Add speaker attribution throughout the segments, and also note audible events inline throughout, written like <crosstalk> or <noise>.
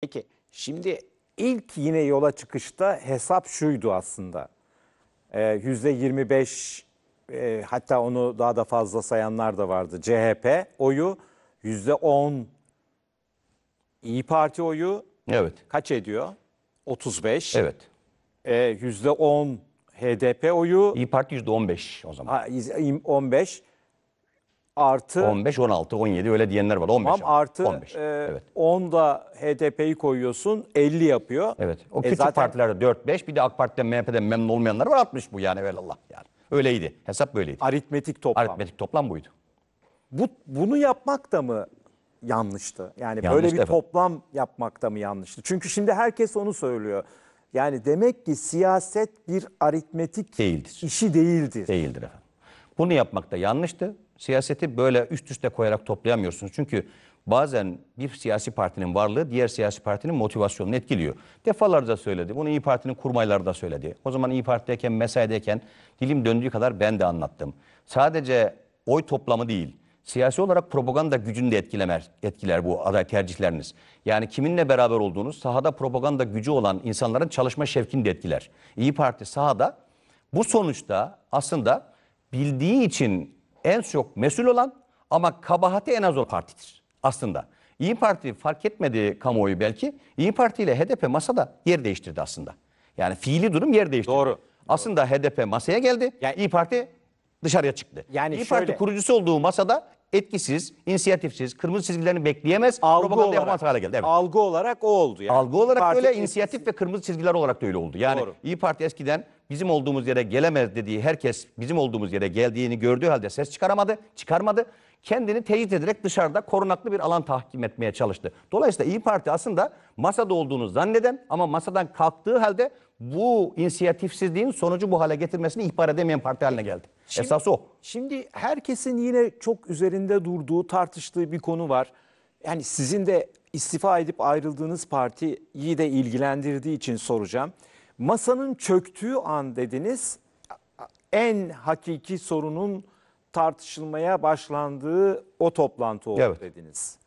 Speaker 1: Peki şimdi ilk yine yola çıkışta hesap şuydu aslında. Ee, yüzde 25 e, hatta onu daha da fazla sayanlar da vardı. CHP oyu yüzde 10. İyi Parti oyu evet. kaç ediyor? 35. Evet. Ee, yüzde 10 HDP oyu. İyi Parti yüzde 15 o zaman. Ha, 15
Speaker 2: artı 15, 16, 17 öyle diyenler var. 15 tamam,
Speaker 1: artı 15. E, evet. 10 da HDP'yi koyuyorsun 50 yapıyor.
Speaker 2: Evet. O e, küçük e zaten... partilerde 4-5 bir de AK Parti'den MHP'den memnun olmayanlar var
Speaker 1: 60 bu yani velallah yani. Öyleydi. Hesap böyleydi. Aritmetik toplam. Aritmetik toplam buydu. Bu, bunu yapmak da mı yanlıştı? Yani yanlıştı böyle bir efendim. toplam yapmak da mı yanlıştı? Çünkü şimdi herkes onu söylüyor. Yani demek ki siyaset bir aritmetik değildir. işi değildir. Değildir efendim. Bunu yapmak da yanlıştı
Speaker 2: siyaseti böyle üst üste koyarak toplayamıyorsunuz. Çünkü bazen bir siyasi partinin varlığı diğer siyasi partinin motivasyonunu etkiliyor. Defalarca söyledi. Bunu İyi Parti'nin kurmayları da söyledi. O zaman İyi Parti'deyken, mesaideyken dilim döndüğü kadar ben de anlattım. Sadece oy toplamı değil, siyasi olarak propaganda gücünü de etkilemer, etkiler bu aday tercihleriniz. Yani kiminle beraber olduğunuz sahada propaganda gücü olan insanların çalışma şevkini de etkiler. İyi Parti sahada bu sonuçta aslında bildiği için en çok mesul olan ama kabahati en az olan partidir aslında. İyi Parti fark etmedi kamuoyu belki. İyi Parti ile HDP masada yer değiştirdi aslında. Yani fiili durum yer değiştirdi. Doğru. Aslında HDP masaya geldi. Yani, İyi Parti dışarıya çıktı. Yani İyi şöyle, Parti kurucusu olduğu masada etkisiz, inisiyatifsiz, kırmızı çizgilerini bekleyemez, algı olarak, yapamaz hale geldi. Evet.
Speaker 1: Algı olarak o oldu. Yani. Algı olarak Parti öyle,
Speaker 2: inisiyatif ve kırmızı çizgiler olarak da öyle oldu. Yani Doğru. İyi Parti eskiden bizim olduğumuz yere gelemez dediği herkes bizim olduğumuz yere geldiğini gördüğü halde ses çıkaramadı, çıkarmadı. Kendini teyit ederek dışarıda korunaklı bir alan tahkim etmeye çalıştı. Dolayısıyla İyi Parti aslında masada olduğunu zanneden ama masadan kalktığı halde bu inisiyatifsizliğin sonucu bu
Speaker 1: hale getirmesini ihbar edemeyen parti haline geldi. Şimdi, Esas o. Şimdi herkesin yine çok üzerinde durduğu, tartıştığı bir konu var. Yani sizin de istifa edip ayrıldığınız partiyi de ilgilendirdiği için soracağım. Masanın çöktüğü an dediniz. En hakiki sorunun tartışılmaya başlandığı o toplantı oldu evet. dediniz.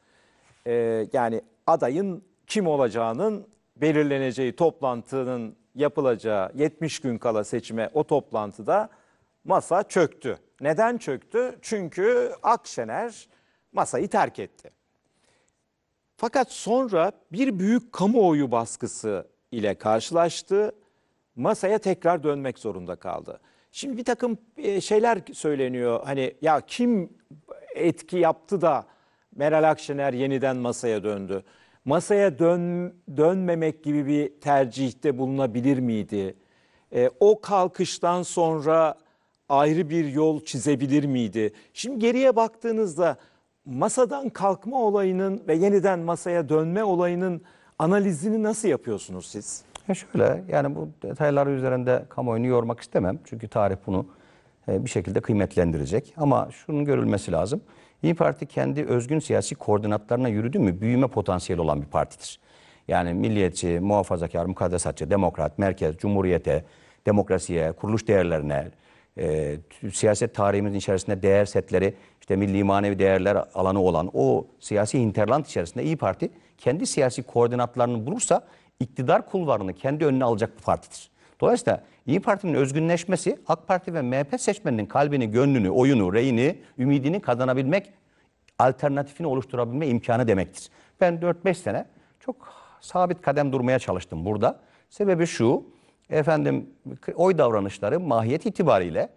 Speaker 1: Ee, yani adayın kim olacağının belirleneceği toplantının yapılacağı 70 gün kala seçime o toplantıda masa çöktü. Neden çöktü? Çünkü Akşener masayı terk etti. Fakat sonra bir büyük kamuoyu baskısı ile karşılaştı. Masaya tekrar dönmek zorunda kaldı. Şimdi bir takım e, şeyler söyleniyor. Hani ya kim etki yaptı da Meral Akşener yeniden masaya döndü. Masaya dön, dönmemek gibi bir tercihte bulunabilir miydi? E, o kalkıştan sonra ayrı bir yol çizebilir miydi? Şimdi geriye baktığınızda masadan kalkma olayının ve yeniden masaya dönme olayının analizini nasıl yapıyorsunuz siz? Ya
Speaker 2: şöyle yani bu detaylar üzerinde kamuoyunu yormak istemem. Çünkü tarih bunu e, bir şekilde kıymetlendirecek. Ama şunun görülmesi lazım. İyi Parti kendi özgün siyasi koordinatlarına yürüdü mü büyüme potansiyeli olan bir partidir. Yani milliyetçi, muhafazakar, mukaddesatçı, demokrat, merkez, cumhuriyete, demokrasiye, kuruluş değerlerine, e, siyaset tarihimizin içerisinde değer setleri, işte milli manevi değerler alanı olan o siyasi interland içerisinde İyi Parti kendi siyasi koordinatlarını bulursa iktidar kulvarını kendi önüne alacak bir partidir. Dolayısıyla İyi Parti'nin özgünleşmesi AK Parti ve MHP seçmeninin kalbini, gönlünü, oyunu, reyini, ümidini kazanabilmek, alternatifini oluşturabilme imkanı demektir. Ben 4-5 sene çok sabit kadem durmaya çalıştım burada. Sebebi şu, efendim oy davranışları mahiyet itibariyle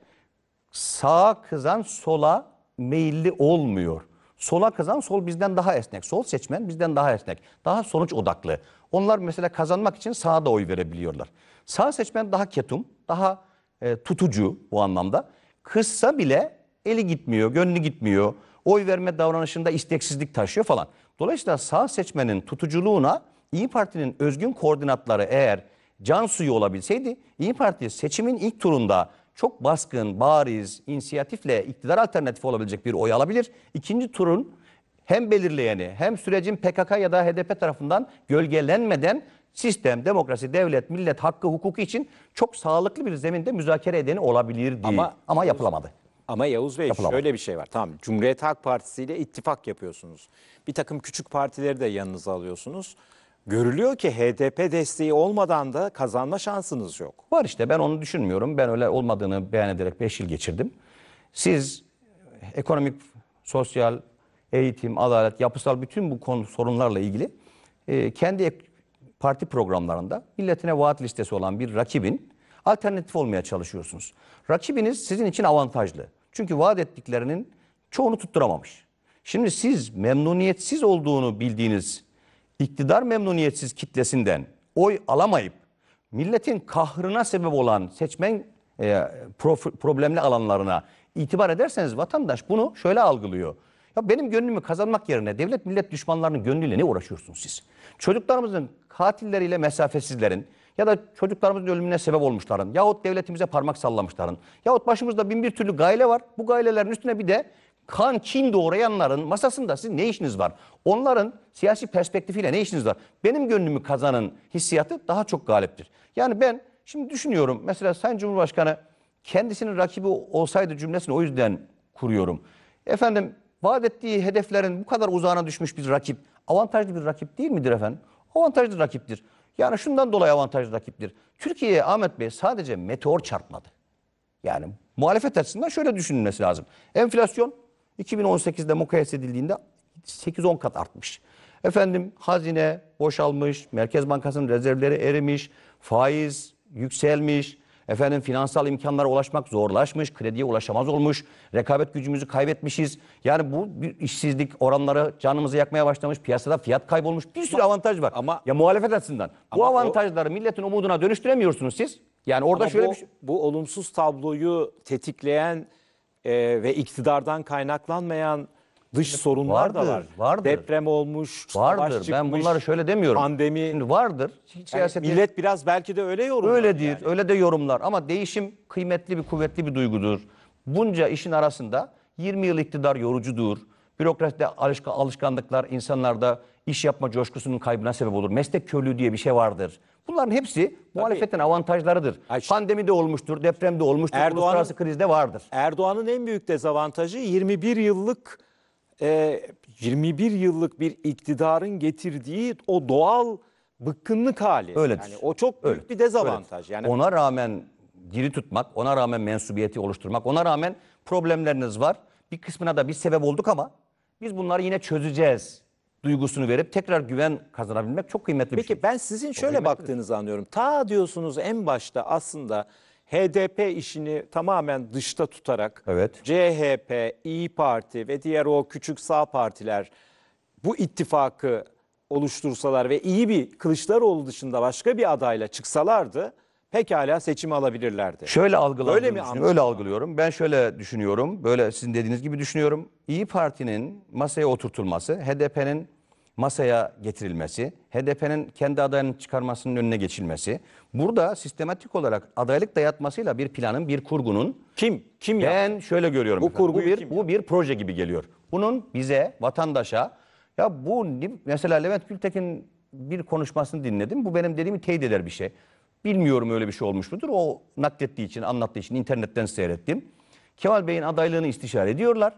Speaker 2: sağa kızan sola meyilli olmuyor. Sola kızan sol bizden daha esnek. Sol seçmen bizden daha esnek. Daha sonuç odaklı. Onlar mesela kazanmak için sağa da oy verebiliyorlar. Sağ seçmen daha ketum, daha e, tutucu bu anlamda. Kızsa bile eli gitmiyor, gönlü gitmiyor. Oy verme davranışında isteksizlik taşıyor falan. Dolayısıyla sağ seçmenin tutuculuğuna İyi Parti'nin özgün koordinatları eğer can suyu olabilseydi İyi Parti seçimin ilk turunda çok baskın, bariz, inisiyatifle iktidar alternatifi olabilecek bir oy alabilir. İkinci turun hem belirleyeni hem sürecin PKK ya da HDP tarafından gölgelenmeden sistem, demokrasi, devlet, millet hakkı, hukuku için çok sağlıklı bir zeminde müzakere edeni olabilirdi. Ama, ama yapılamadı.
Speaker 1: Ama Yavuz Bey Yapılamaz. şöyle bir şey var. Tamam Cumhuriyet Halk Partisi ile ittifak yapıyorsunuz. Bir takım küçük partileri de yanınıza alıyorsunuz. Görülüyor ki HDP desteği olmadan da kazanma şansınız yok. Var işte ben onu düşünmüyorum. Ben
Speaker 2: öyle olmadığını beyan ederek 5 yıl geçirdim. Siz ekonomik, sosyal, eğitim, adalet, yapısal bütün bu konu, sorunlarla ilgili e, kendi parti programlarında milletine vaat listesi olan bir rakibin alternatif olmaya çalışıyorsunuz. Rakibiniz sizin için avantajlı. Çünkü vaat ettiklerinin çoğunu tutturamamış. Şimdi siz memnuniyetsiz olduğunu bildiğiniz iktidar memnuniyetsiz kitlesinden oy alamayıp milletin kahrına sebep olan seçmen e, problemli alanlarına itibar ederseniz vatandaş bunu şöyle algılıyor. Ya benim gönlümü kazanmak yerine devlet millet düşmanlarının gönlüyle ne uğraşıyorsunuz siz? Çocuklarımızın katilleriyle mesafesizlerin ya da çocuklarımızın ölümüne sebep olmuşların yahut devletimize parmak sallamışların yahut başımızda bin bir türlü gayle var. Bu gailelerin üstüne bir de kan Çin doğrayanların masasında sizin ne işiniz var? Onların siyasi perspektifiyle ne işiniz var? Benim gönlümü kazanın hissiyatı daha çok galiptir. Yani ben şimdi düşünüyorum mesela Sayın Cumhurbaşkanı kendisinin rakibi olsaydı cümlesini o yüzden kuruyorum. Efendim vaat ettiği hedeflerin bu kadar uzağına düşmüş bir rakip avantajlı bir rakip değil midir efendim? Avantajlı rakiptir. Yani şundan dolayı avantajlı rakiptir. Türkiye'ye Ahmet Bey sadece meteor çarpmadı. Yani muhalefet açısından şöyle düşünülmesi lazım. Enflasyon 2018'de mukayese edildiğinde 8-10 kat artmış. Efendim hazine boşalmış, Merkez Bankası'nın rezervleri erimiş, faiz yükselmiş, efendim finansal imkanlara ulaşmak zorlaşmış, krediye ulaşamaz olmuş, rekabet gücümüzü kaybetmişiz. Yani bu işsizlik oranları canımızı yakmaya başlamış, piyasada fiyat kaybolmuş. Bir sürü avantaj var. Ama ya muhalefet
Speaker 1: açısından bu avantajları o, milletin umuduna dönüştüremiyorsunuz siz. Yani orada şöyle bu, bir şey... bu olumsuz tabloyu tetikleyen e, ve iktidardan kaynaklanmayan dış sorunlar vardır, da var. Vardır. Deprem olmuş, vardır. Çıkmış, ben bunları şöyle demiyorum. Pandemi
Speaker 2: Şimdi vardır. Yani millet biraz belki de öyle yorumlar. Öyle değil, yani. öyle de yorumlar ama değişim kıymetli bir kuvvetli bir duygudur. Bunca işin arasında 20 yıl iktidar yorucudur. Bürokraside alışkanlıklar insanlarda iş yapma coşkusunun kaybına sebep olur. Meslek körlüğü diye bir şey vardır. Bunların hepsi Tabii. muhalefetin avantajlarıdır. Aş Pandemi de olmuştur, deprem
Speaker 1: de olmuştur, Erdoğan'ın, uluslararası krizde vardır. Erdoğan'ın en büyük dezavantajı 21 yıllık e, 21 yıllık bir iktidarın getirdiği o doğal bıkkınlık hali. Öyledir. Yani o çok büyük Öyle. bir dezavantaj. Yani ona
Speaker 2: rağmen diri tutmak, ona rağmen mensubiyeti oluşturmak, ona rağmen problemleriniz var. Bir kısmına da bir sebep olduk ama
Speaker 1: biz bunları yine çözeceğiz duygusunu verip tekrar güven kazanabilmek çok kıymetli Peki, şey. bir şey. Peki ben sizin şöyle baktığınızı anlıyorum. Ta diyorsunuz en başta aslında HDP işini tamamen dışta tutarak evet. CHP, İyi Parti ve diğer o küçük sağ partiler bu ittifakı oluştursalar ve iyi bir Kılıçdaroğlu dışında başka bir adayla çıksalardı pekala seçimi alabilirlerdi. Şöyle algıladım. Öyle mi anlaşılıyor? Öyle
Speaker 2: algılıyorum. Ben şöyle düşünüyorum. Böyle sizin dediğiniz gibi düşünüyorum. İyi Parti'nin masaya oturtulması, HDP'nin masaya getirilmesi, HDP'nin kendi adayını çıkarmasının önüne geçilmesi. Burada sistematik olarak adaylık dayatmasıyla bir planın, bir kurgunun kim kim ya? Ben şöyle görüyorum. Bu efendim. kurguyu bu bir kim bu bir proje gibi geliyor. Bunun bize, vatandaşa ya bu mesela Levent Gültekin bir konuşmasını dinledim. Bu benim dediğimi teyit eder bir şey. Bilmiyorum öyle bir şey olmuş mudur. O naklettiği için, anlattığı için internetten seyrettim. Kemal Bey'in adaylığını istişare ediyorlar.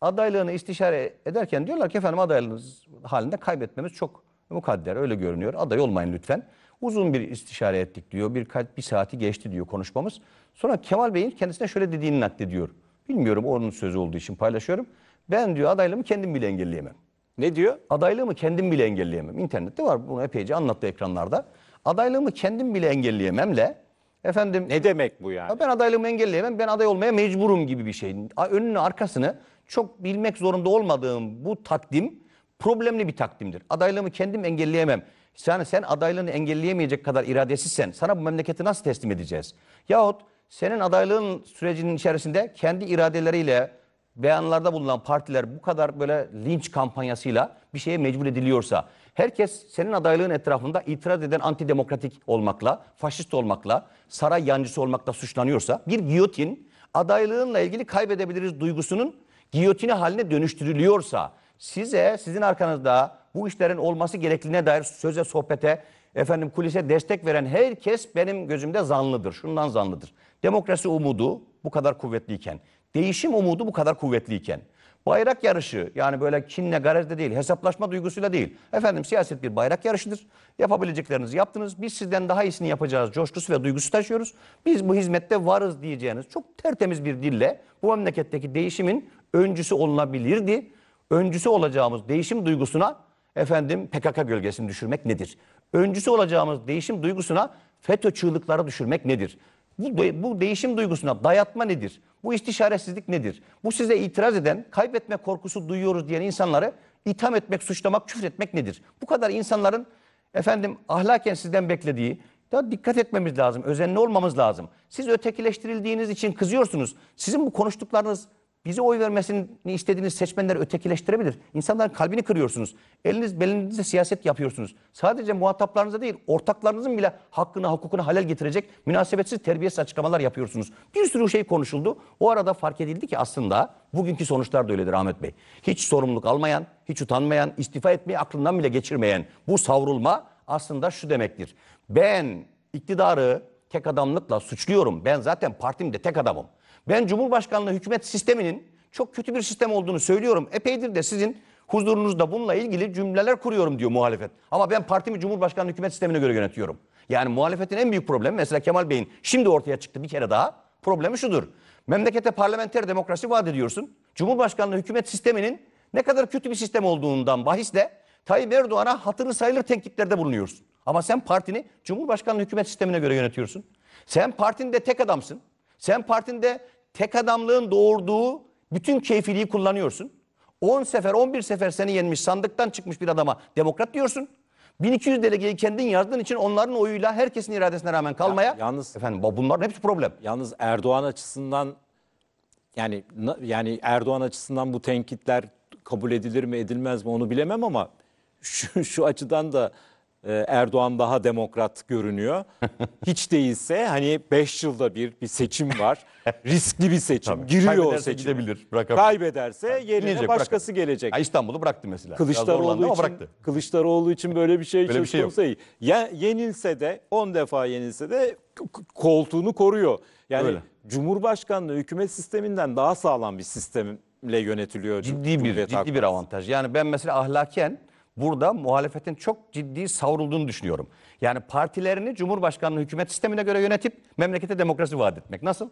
Speaker 2: Adaylığını istişare ederken diyorlar ki efendim adaylığınız halinde kaybetmemiz çok mukadder öyle görünüyor. Aday olmayın lütfen. Uzun bir istişare ettik diyor. Bir, bir saati geçti diyor konuşmamız. Sonra Kemal Bey'in kendisine şöyle dediğini naklediyor. Bilmiyorum onun sözü olduğu için paylaşıyorum. Ben diyor adaylığımı kendim bile engelleyemem. Ne diyor? Adaylığımı kendim bile engelleyemem. İnternette var bunu epeyce anlattı ekranlarda. Adaylığımı kendim bile engelleyememle efendim Ne demek bu yani? "Ya Ben adaylığımı engelleyemem, ben aday olmaya mecburum gibi bir şey. Önünü arkasını çok bilmek zorunda olmadığım bu takdim problemli bir takdimdir. Adaylığımı kendim engelleyemem. Yani sen adaylığını engelleyemeyecek kadar iradesizsen sana bu memleketi nasıl teslim edeceğiz? Yahut senin adaylığın sürecinin içerisinde kendi iradeleriyle beyanlarda bulunan partiler bu kadar böyle linç kampanyasıyla bir şeye mecbur ediliyorsa, herkes senin adaylığın etrafında itiraz eden antidemokratik olmakla, faşist olmakla, saray yancısı olmakla suçlanıyorsa, bir giyotin adaylığınla ilgili kaybedebiliriz duygusunun giyotini haline dönüştürülüyorsa, size, sizin arkanızda bu işlerin olması gerektiğine dair söze, sohbete, efendim kulise destek veren herkes benim gözümde zanlıdır. Şundan zanlıdır. Demokrasi umudu bu kadar kuvvetliyken, değişim umudu bu kadar kuvvetliyken, bayrak yarışı yani böyle kinle garajda değil, hesaplaşma duygusuyla değil. Efendim siyaset bir bayrak yarışıdır. Yapabileceklerinizi yaptınız. Biz sizden daha iyisini yapacağız coşkusu ve duygusu taşıyoruz. Biz bu hizmette varız diyeceğiniz çok tertemiz bir dille bu memleketteki değişimin öncüsü olunabilirdi. Öncüsü olacağımız değişim duygusuna efendim PKK gölgesini düşürmek nedir? Öncüsü olacağımız değişim duygusuna FETÖ çığlıkları düşürmek nedir? Bu, bu değişim duygusuna dayatma nedir? Bu istişaresizlik nedir? Bu size itiraz eden, kaybetme korkusu duyuyoruz diyen insanları itham etmek, suçlamak, küfretmek nedir? Bu kadar insanların efendim ahlaken sizden beklediği, daha dikkat etmemiz lazım, özenli olmamız lazım. Siz ötekileştirildiğiniz için kızıyorsunuz. Sizin bu konuştuklarınız Bizi oy vermesini istediğiniz seçmenleri ötekileştirebilir. İnsanların kalbini kırıyorsunuz. Eliniz belinizde siyaset yapıyorsunuz. Sadece muhataplarınıza değil, ortaklarınızın bile hakkını, hukukuna halel getirecek münasebetsiz terbiyesiz açıklamalar yapıyorsunuz. Bir sürü şey konuşuldu. O arada fark edildi ki aslında bugünkü sonuçlar da öyledir Ahmet Bey. Hiç sorumluluk almayan, hiç utanmayan, istifa etmeyi aklından bile geçirmeyen bu savrulma aslında şu demektir. Ben iktidarı tek adamlıkla suçluyorum. Ben zaten partimde tek adamım. Ben Cumhurbaşkanlığı hükümet sisteminin çok kötü bir sistem olduğunu söylüyorum. Epeydir de sizin huzurunuzda bununla ilgili cümleler kuruyorum diyor muhalefet. Ama ben partimi Cumhurbaşkanlığı hükümet sistemine göre yönetiyorum. Yani muhalefetin en büyük problemi mesela Kemal Bey'in şimdi ortaya çıktı bir kere daha problemi şudur. Memlekete parlamenter demokrasi vaat ediyorsun. Cumhurbaşkanlığı hükümet sisteminin ne kadar kötü bir sistem olduğundan bahisle Tayyip Erdoğan'a hatırı sayılır tenkitlerde bulunuyorsun. Ama sen partini Cumhurbaşkanlığı hükümet sistemine göre yönetiyorsun. Sen partinde tek adamsın. Sen partinde tek adamlığın doğurduğu bütün keyfiliği kullanıyorsun. 10 sefer 11 sefer seni yenmiş sandıktan çıkmış bir adama demokrat diyorsun. 1200 delegeyi kendin
Speaker 1: yazdığın için onların oyuyla herkesin iradesine rağmen kalmaya. Ya, yalnız efendim bunların hepsi problem. Yalnız Erdoğan açısından yani yani Erdoğan açısından bu tenkitler kabul edilir mi edilmez mi onu bilemem ama şu, şu açıdan da ee, Erdoğan daha demokrat görünüyor. <laughs> Hiç değilse hani 5 yılda bir bir seçim var. <laughs> Riskli bir seçim. Tabii. Giriyor Kaybederse seçim. gidebilir. Bırakabilir. Kaybederse yerine Gidecek, başkası gelecek. Ha, İstanbul'u bıraktı mesela. Kılıçdaroğlu için, bıraktı. Kılıçdaroğlu için böyle bir şey böyle şey yok. Değil. Ya, yenilse de 10 defa yenilse de koltuğunu koruyor. Yani Öyle. Cumhurbaşkanlığı hükümet sisteminden daha sağlam bir sistemle yönetiliyor. Ciddi bir, ciddi bir avantaj. Yani ben mesela ahlaken burada muhalefetin çok ciddi savrulduğunu düşünüyorum.
Speaker 2: Yani partilerini Cumhurbaşkanlığı hükümet sistemine göre yönetip memlekete demokrasi vaat etmek. Nasıl?